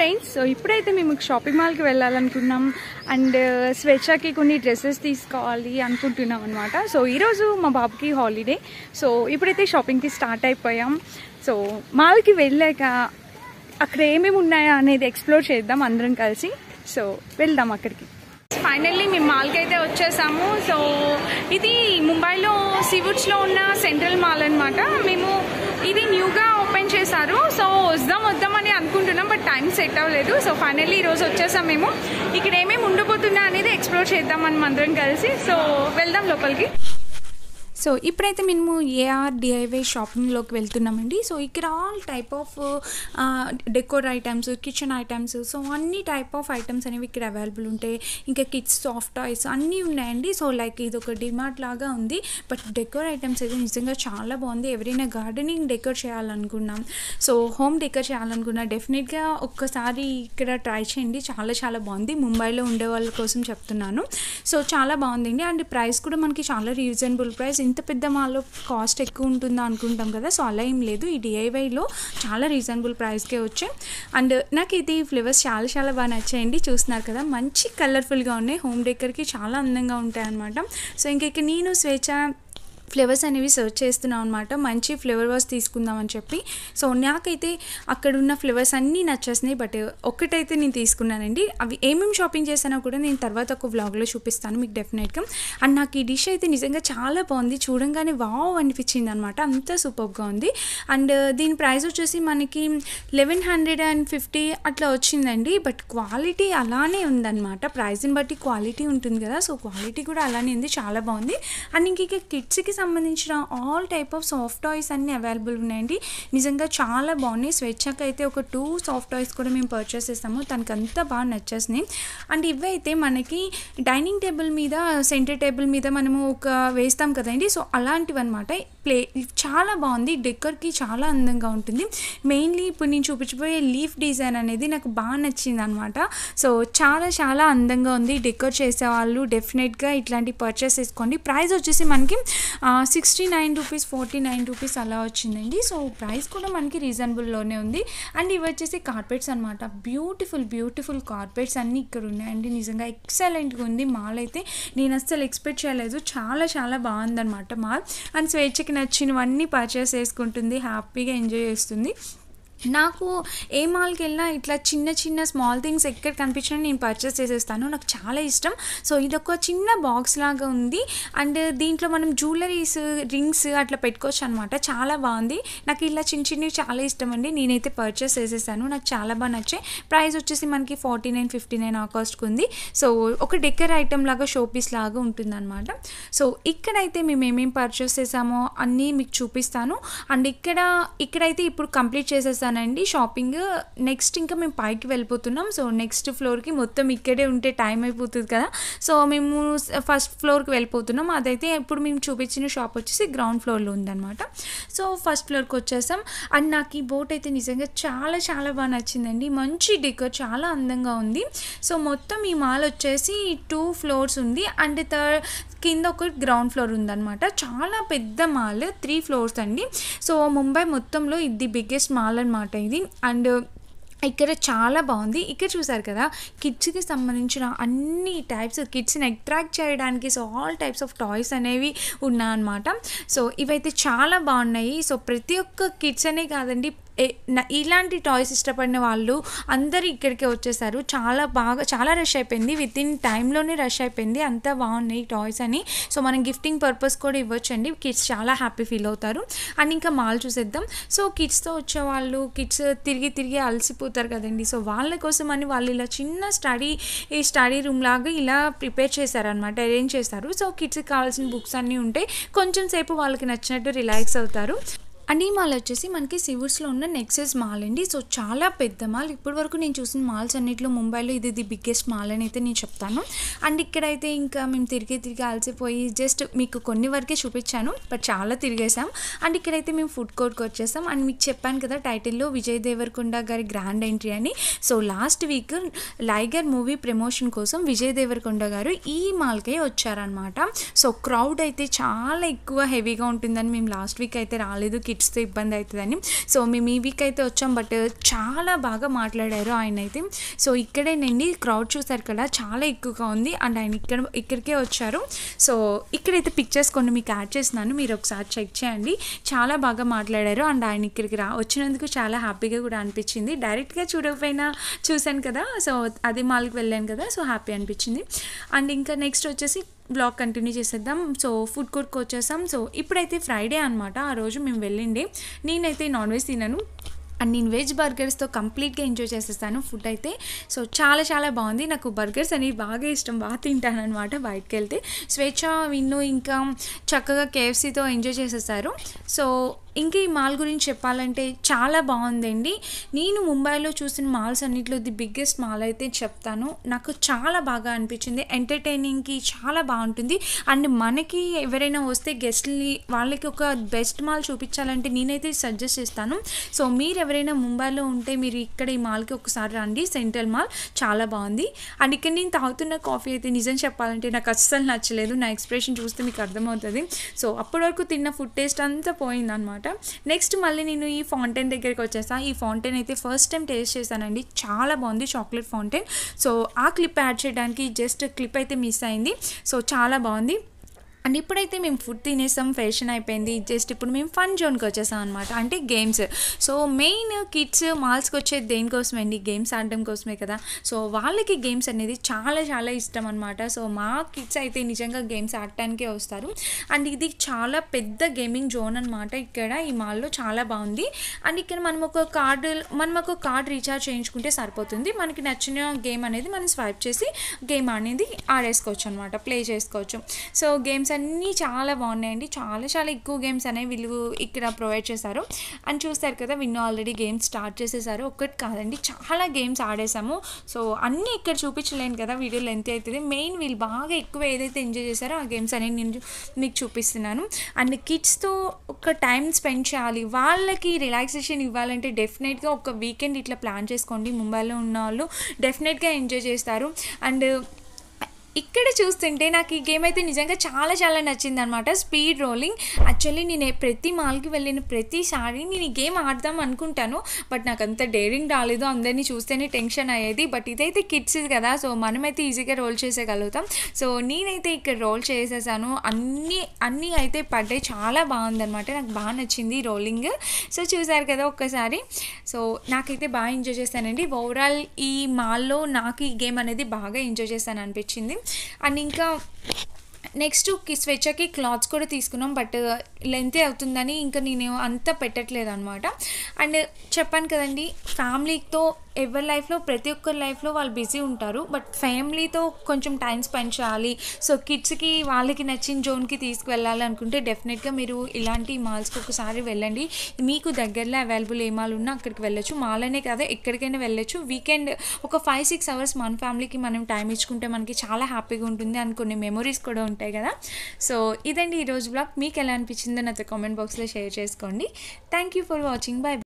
friends so ఇప్పుడైతే మేము shopping మాల్కి వెళ్ళాలనుకున్నాం అండ్ uh, స్వేచ్ఛకి కొన్ని డ్రెస్సెస్ తీసుకోవాలి అనుకుంటున్నాం అనమాట సో ఈరోజు మా బాబుకి హాలిడే సో ఇప్పుడైతే షాపింగ్కి స్టార్ట్ అయిపోయాం సో మాల్కి వెళ్ళాక అక్కడ ఏమేమి ఉన్నాయా అనేది ఎక్స్ప్లోర్ చేద్దాం అందరం కలిసి సో వెళ్దాం అక్కడికి ఫైనల్లీ మేము మాల్కి అయితే వచ్చేసాము సో ఇది ముంబైలో సివుడ్స్లో ఉన్న సెంట్రల్ మాల్ అనమాట మేము ఇది న్యూగా ఓపెన్ చేశారు సో వద్దాం వద్దాం అని అనుకుంటున్నాం బట్ టైం సెట్ అవ్వలేదు సో ఫైనల్లీ ఈరోజు వచ్చేసాం మేము ఇక్కడ ఏమేమి ఉండబోతున్నా అనేది ఎక్స్ప్లోర్ చేద్దాం మనం అందరం కలిసి సో వెళ్దాం లోపలికి సో ఇప్పుడైతే మేము ఏఆర్ డిఐవై షాపింగ్లోకి వెళ్తున్నామండి సో ఇక్కడ all type of decor items kitchen items so అన్ని టైప్ ఆఫ్ ఐటమ్స్ అనేవి ఇక్కడ అవైలబుల్ ఉంటాయి ఇంకా కిడ్స్ సాఫ్ట్ టాయ్స్ అన్నీ ఉన్నాయండి సో లైక్ ఇది ఒక డిమార్ట్ లాగా ఉంది బట్ డెకోర్ ఐటమ్స్ అయితే నిజంగా చాలా బాగుంది ఎవరైనా గార్డెనింగ్ డెకోర్ చేయాలనుకున్నాం సో హోమ్ డెకోర్ చేయాలనుకున్నా డెఫినెట్గా ఒక్కసారి ఇక్కడ ట్రై చేయండి చాలా చాలా బాగుంది ముంబైలో ఉండే వాళ్ళ కోసం చెప్తున్నాను సో చాలా బాగుందండి అండ్ ప్రైస్ కూడా మనకి చాలా రీజనబుల్ ప్రైస్ ఇంత పెద్ద మాల్లో కాస్ట్ ఎక్కువ ఉంటుందా అనుకుంటాం కదా సో అలా ఏం లేదు ఈ డిఐవైలో చాలా రీజనబుల్ ప్రైస్కే వచ్చాయి అండ్ నాకు ఇది ఫ్లేవర్స్ చాలా చాలా బాగా నచ్చాయండి చూస్తున్నారు కదా మంచి కలర్ఫుల్గా ఉన్నాయి హోమ్ డేకర్కి చాలా అందంగా ఉంటాయి అనమాట సో ఇంక ఇక్కడ నేను స్వేచ్ఛ ఫ్లేవర్స్ అనేవి సర్చ్ చేస్తున్నాం అనమాట మంచి ఫ్లేవర్ వాస్ తీసుకుందామని చెప్పి సో నాకైతే అక్కడున్న ఫ్లేవర్స్ అన్నీ నచ్చేస్తున్నాయి బట్ ఒక్కటైతే నేను తీసుకున్నానండి అవి ఏమేమి షాపింగ్ చేసానో కూడా నేను తర్వాత ఒక వ్లాగ్లో చూపిస్తాను మీకు డెఫినెట్గా అండ్ నాకు ఈ డిష్ అయితే నిజంగా చాలా బాగుంది చూడంగానే వావ్ అనిపించింది అనమాట అంత సూపర్గా ఉంది అండ్ దీని ప్రైస్ వచ్చేసి మనకి లెవెన్ హండ్రెడ్ అండ్ ఫిఫ్టీ అట్లా వచ్చిందండి బట్ క్వాలిటీ అలానే ఉందన్నమాట ప్రైస్ని బట్టి క్వాలిటీ ఉంటుంది కదా సో క్వాలిటీ కూడా అలానే ఉంది చాలా బాగుంది అండ్ ఇంక కిడ్స్కి సంబంధించిన all type of soft toys అన్నీ అవైలబుల్ ఉన్నాయండి నిజంగా చాలా బాగున్నాయి స్వేచ్ఛకి అయితే ఒక టూ సాఫ్ట్ టాయ్స్ కూడా మేము పర్చేస్ చేస్తాము తనకు అంతా బాగా నచ్చేసినాయి అండ్ ఇవైతే మనకి డైనింగ్ టేబుల్ మీద సెంటర్ టేబుల్ మీద మనము ఒక వేస్తాం కదండి సో అలాంటివి అనమాట ప్లే చాలా బాగుంది డెక్కర్కి చాలా అందంగా ఉంటుంది మెయిన్లీ ఇప్పుడు నేను చూపించబోయే లీఫ్ డిజైన్ అనేది నాకు బాగా నచ్చింది అనమాట సో చాలా చాలా అందంగా ఉంది డెక్కర్ వాళ్ళు డెఫినెట్గా ఇట్లాంటి పర్చేస్ చేసుకోండి ప్రైస్ వచ్చేసి మనకి sixty nine rupees forty nine rupees అలా వచ్చిందండి సో ప్రైస్ కూడా మనకి రీజనబుల్లోనే ఉంది అండ్ ఇవి వచ్చేసి కార్పెట్స్ అనమాట బ్యూటిఫుల్ బ్యూటిఫుల్ కార్పెట్స్ అన్నీ ఇక్కడ ఉన్నాయండి నిజంగా ఎక్సలెంట్గా ఉంది మాల్ అయితే నేను అస్సలు ఎక్స్పెక్ట్ చేయలేదు చాలా చాలా బాగుందనమాట మాల్ అండ్ స్వేచ్ఛకి నచ్చినవన్నీ పర్చేస్ చేసుకుంటుంది హ్యాపీగా ఎంజాయ్ చేస్తుంది నాకు ఏ మాల్కి వెళ్ళినా ఇట్లా చిన్న చిన్న స్మాల్ థింగ్స్ ఎక్కడ కనిపించినా నేను పర్చేస్ చేసేస్తాను నాకు చాలా ఇష్టం సో ఇదొక చిన్న బాక్స్ లాగా ఉంది అండ్ దీంట్లో మనం జ్యువెలరీస్ రింగ్స్ అట్లా పెట్టుకోవచ్చు అనమాట చాలా బాగుంది నాకు ఇలా చిన్న చిన్నవి చాలా ఇష్టం అండి నేనైతే పర్చేస్ చేసేసాను నాకు చాలా బాగా నచ్చాయి ప్రైస్ వచ్చేసి మనకి ఫార్టీ నైన్ ఫిఫ్టీ నైన్ ఆ కాస్ట్కి ఉంది సో ఒక డెక్కర్ ఐటమ్ లాగా షోపీస్ లాగా ఉంటుందన్నమాట సో ఇక్కడైతే మేము ఏమేమి పర్చేస్ చేసామో అన్నీ మీకు చూపిస్తాను అండ్ ఇక్కడ ఇక్కడైతే ఇప్పుడు కంప్లీట్ చేసేసాను అయిపోయానండి షాపింగ్ నెక్స్ట్ ఇంకా మేము పైకి వెళ్ళిపోతున్నాం సో నెక్స్ట్ ఫ్లోర్కి మొత్తం ఇక్కడే ఉంటే టైం అయిపోతుంది కదా సో మేము ఫస్ట్ ఫ్లోర్కి వెళ్ళిపోతున్నాం అదైతే ఇప్పుడు మేము చూపించిన షాప్ వచ్చేసి గ్రౌండ్ ఫ్లోర్లో ఉందనమాట సో ఫస్ట్ ఫ్లోర్కి వచ్చేసాం అండ్ నాకు ఈ బోట్ అయితే నిజంగా చాలా చాలా బాగా నచ్చిందండి మంచి డెకర్ చాలా అందంగా ఉంది సో మొత్తం ఈ మాల్ వచ్చేసి టూ ఫ్లోర్స్ ఉంది అండ్ థర్డ్ కింద ఒక గ్రౌండ్ ఫ్లోర్ ఉందన్నమాట చాలా పెద్ద మాల్ త్రీ ఫ్లోర్స్ అండి సో ముంబై మొత్తంలో ఇది బిగ్గెస్ట్ మాల్ అనమాట అనమాట ఇది అండ్ ఇక్కడ చాలా బాగుంది ఇక్కడ చూసారు కదా కిడ్స్కి సంబంధించిన అన్ని టైప్స్ కిడ్స్ని అట్రాక్ట్ చేయడానికి so all types of toys అనేవి ఉన్నాయన్నమాట సో ఇవైతే చాలా బాగున్నాయి సో ప్రతి ఒక్క కిడ్స్ అనే కాదండి ఇలాంటి టాయ్స్ ఇష్టపడిన వాళ్ళు అందరూ ఇక్కడికే వచ్చేసారు చాలా బాగా చాలా రష్ అయిపోయింది విత్ ఇన్ టైంలోనే రష్ అయిపోయింది అంతా బాగున్నాయి టాయ్స్ అని సో మనం గిఫ్టింగ్ పర్పస్ కూడా ఇవ్వచ్చండి కిడ్స్ చాలా హ్యాపీ ఫీల్ అవుతారు అండ్ ఇంకా మాల్ చూసేద్దాం సో కిడ్స్తో వచ్చే వాళ్ళు కిడ్స్ తిరిగి తిరిగి అలసిపోతారు కదండి సో వాళ్ళ కోసం అని వాళ్ళు ఇలా చిన్న స్టడీ ఈ స్టడీ రూమ్ లాగా ఇలా ప్రిపేర్ చేశారనమాట అరేంజ్ చేస్తారు సో కిడ్స్కి కావాల్సిన బుక్స్ అన్నీ ఉంటాయి కొంచెం సేపు వాళ్ళకి నచ్చినట్టు రిలాక్స్ అవుతారు అండ్ ఈ మాల్ వచ్చేసి మనకి సివిర్స్లో ఉన్న నెక్సెస్ మాల్ అండి సో చాలా పెద్ద మాల్ ఇప్పటి వరకు నేను చూసిన మాల్స్ అన్నింటిలో ముంబైలో ఇది ది బిగ్గెస్ట్ మాల్ అని అయితే నేను చెప్తాను అండ్ ఇక్కడైతే ఇంకా మేము తిరిగి తిరిగి అలసిపోయి జస్ట్ మీకు కొన్ని వరకే చూపించాను బట్ చాలా తిరిగేసాం అండ్ ఇక్కడైతే మేము ఫుడ్ కోర్ట్కి వచ్చేసాం అండ్ మీకు చెప్పాను కదా టైటిల్లో విజయ్ దేవరకొండ గారి గ్రాండ్ ఎంట్రీ అని so last week Liger movie promotion కోసం విజయ్ దేవరకొండ గారు ఈ మాల్కే వచ్చారనమాట సో క్రౌడ్ అయితే చాలా ఎక్కువ హెవీగా ఉంటుందని మేము లాస్ట్ వీక్ అయితే రాలేదు కిట్ కిడ్స్తో ఇబ్బంది అవుతుందని సో మేము ఈ వీక్ అయితే వచ్చాం బట్ చాలా బాగా మాట్లాడారు ఆయన అయితే సో ఇక్కడే ఇక్కడేనండి క్రౌడ్ చూసారు కదా చాలా ఎక్కువగా ఉంది అండ్ ఆయన ఇక్కడ ఇక్కడికే వచ్చారు సో ఇక్కడైతే పిక్చర్స్ కొన్ని మీకు యాడ్ చేస్తున్నాను మీరు ఒకసారి చెక్ చేయండి చాలా బాగా మాట్లాడారు అండ్ ఆయన ఇక్కడికి రా వచ్చినందుకు చాలా హ్యాపీగా కూడా అనిపించింది డైరెక్ట్గా చూడకపోయినా చూశాను కదా సో అదే మాల్కి వెళ్ళాను కదా సో హ్యాపీ అనిపించింది అండ్ ఇంకా నెక్స్ట్ వచ్చేసి బ్లాగ్ కంటిన్యూ చేసేద్దాం సో ఫుడ్ కోర్ట్కి వచ్చేసాం సో ఇప్పుడైతే ఫ్రైడే అనమాట ఆ రోజు మేము వెళ్ళిండే నేనైతే నాన్ వెజ్ తినను అండ్ నేను వెజ్ బర్గర్స్తో కంప్లీట్గా ఎంజాయ్ చేసేస్తాను ఫుడ్ అయితే సో చాలా చాలా బాగుంది నాకు బర్గర్స్ అనేవి బాగా ఇష్టం బాగా తింటాను అనమాట బయటకు వెళ్తే స్వేచ్ఛ విన్ను ఇంకా చక్కగా కేఎఫ్సీతో ఎంజాయ్ చేసేస్తారు సో ఇంకా ఈ మాల్ గురించి చెప్పాలంటే చాలా బాగుందండి నేను ముంబైలో చూసిన మాల్స్ అన్నింటిలో ది బిగ్గెస్ట్ మాల్ అయితే చెప్తాను నాకు చాలా బాగా అనిపించింది ఎంటర్టైనింగ్కి చాలా బాగుంటుంది అండ్ మనకి ఎవరైనా వస్తే గెస్ట్ని వాళ్ళకి ఒక బెస్ట్ మాల్ చూపించాలంటే నేనైతే సజెస్ట్ చేస్తాను సో మీరు ఎవరైనా ముంబైలో ఉంటే మీరు ఇక్కడ ఈ మాల్కి ఒకసారి రండి సెంట్రల్ మాల్ చాలా బాగుంది అండ్ ఇక్కడ నేను తాగుతున్న కాఫీ అయితే నిజం చెప్పాలంటే నాకు అస్సలు నచ్చలేదు నా ఎక్స్ప్రెషన్ చూస్తే మీకు అర్థమవుతుంది సో అప్పటి వరకు తిన్న ఫుడ్ టేస్ట్ అంతా పోయిందనమాట అనమాట నెక్స్ట్ మళ్ళీ నేను ఈ ఫౌంటైన్ దగ్గరికి వచ్చేసా ఈ ఫౌంటైన్ అయితే ఫస్ట్ టైం టేస్ట్ చేశానండి చాలా బాగుంది చాక్లెట్ ఫౌంటైన్ సో ఆ క్లిప్ యాడ్ చేయడానికి జస్ట్ క్లిప్ అయితే మిస్ అయింది సో చాలా బాగుంది అండ్ ఇప్పుడైతే మేము ఫుడ్ తినేసాం ఫ్యాషన్ అయిపోయింది జస్ట్ ఇప్పుడు మేము ఫన్ జోన్కి వచ్చేసాం అనమాట అంటే గేమ్స్ సో మెయిన్ కిడ్స్ మాల్స్కి వచ్చేది దేనికోసం అండి గేమ్స్ ఆడడం కోసమే కదా సో వాళ్ళకి గేమ్స్ అనేది చాలా చాలా ఇష్టం అనమాట సో మా కిడ్స్ అయితే నిజంగా గేమ్స్ ఆడటానికే వస్తారు అండ్ ఇది చాలా పెద్ద గేమింగ్ జోన్ అనమాట ఇక్కడ ఈ మాల్లో చాలా బాగుంది అండ్ ఇక్కడ మనం ఒక కార్డు మనం ఒక కార్డు రీఛార్జ్ చేయించుకుంటే సరిపోతుంది మనకి నచ్చిన గేమ్ అనేది మనం స్వైప్ చేసి గేమ్ అనేది ఆడేసుకోవచ్చు అనమాట ప్లే చేసుకోవచ్చు సో గేమ్స్ గేమ్స్ అన్నీ చాలా బాగున్నాయండి చాలా చాలా ఎక్కువ గేమ్స్ అనేవి వీళ్ళు ఇక్కడ ప్రొవైడ్ చేశారు అని చూస్తారు కదా విన్ను ఆల్రెడీ గేమ్స్ స్టార్ట్ చేసేసారు ఒక్కటి కాదండి చాలా గేమ్స్ ఆడేసాము సో అన్నీ ఇక్కడ చూపించలేను కదా వీడియో లెంత్ అవుతుంది మెయిన్ వీళ్ళు బాగా ఎక్కువ ఏదైతే ఎంజాయ్ చేశారో ఆ గేమ్స్ అనేవి నేను మీకు చూపిస్తున్నాను అండ్ కిడ్స్తో ఒక టైం స్పెండ్ చేయాలి వాళ్ళకి రిలాక్సేషన్ ఇవ్వాలంటే డెఫినెట్గా ఒక వీకెండ్ ఇట్లా ప్లాన్ చేసుకోండి ముంబైలో ఉన్న వాళ్ళు డెఫినెట్గా ఎంజాయ్ చేస్తారు అండ్ ఇక్కడ చూస్తుంటే నాకు ఈ గేమ్ అయితే నిజంగా చాలా చాలా నచ్చింది అనమాట స్పీడ్ రోలింగ్ యాక్చువల్లీ నేను ప్రతి మాల్కి వెళ్ళిన ప్రతిసారి నేను ఈ గేమ్ ఆడదాం అనుకుంటాను బట్ నాకు అంత డేరింగ్ రాలేదు అందరినీ చూస్తేనే టెన్షన్ అయ్యేది బట్ ఇదైతే కిడ్స్ కదా సో మనమైతే ఈజీగా రోల్ చేసేయగలుగుతాం సో నేనైతే ఇక్కడ రోల్ చేసేసాను అన్నీ అన్నీ అయితే పడ్డాయి చాలా బాగుందనమాట నాకు బాగా నచ్చింది రోలింగ్ సో చూసారు కదా ఒక్కసారి సో నాకైతే బాగా ఎంజాయ్ చేశానండి ఓవరాల్ ఈ మాల్లో నాకు ఈ గేమ్ అనేది బాగా ఎంజాయ్ చేస్తాను అనిపించింది అండ్ ఇంకా నెక్స్ట్ స్వెచ్చకి క్లాత్స్ కూడా తీసుకున్నాం బట్ లెంతే అవుతుందని ఇంకా నేను అంత పెట్టట్లేదు అనమాట అండ్ చెప్పాను కదండి ఫ్యామిలీతో ఎవరి లైఫ్లో ప్రతి ఒక్కరి లైఫ్లో వాళ్ళు బిజీ ఉంటారు బట్ ఫ్యామిలీతో కొంచెం టైం స్పెండ్ చేయాలి సో కిడ్స్కి వాళ్ళకి నచ్చిన జోన్కి తీసుకువెళ్ళాలి అనుకుంటే డెఫినెట్గా మీరు ఇలాంటి మాల్స్కి ఒకసారి వెళ్ళండి మీకు దగ్గరలో అవైలబుల్ ఏ మాల్ ఉన్నా అక్కడికి వెళ్ళొచ్చు మాల్ అనే కాదు ఎక్కడికైనా వెళ్ళొచ్చు వీకెండ్ ఒక ఫైవ్ సిక్స్ అవర్స్ మన ఫ్యామిలీకి మనం టైం ఇచ్చుకుంటే మనకి చాలా హ్యాపీగా ఉంటుంది అండ్ కొన్ని మెమొరీస్ కూడా ఉంటాయి కదా సో ఇదండి ఈరోజు బ్లాగ్ మీకు ఎలా అనిపించిందో నాతో కామెంట్ బాక్స్లో షేర్ చేసుకోండి thank you for watching bye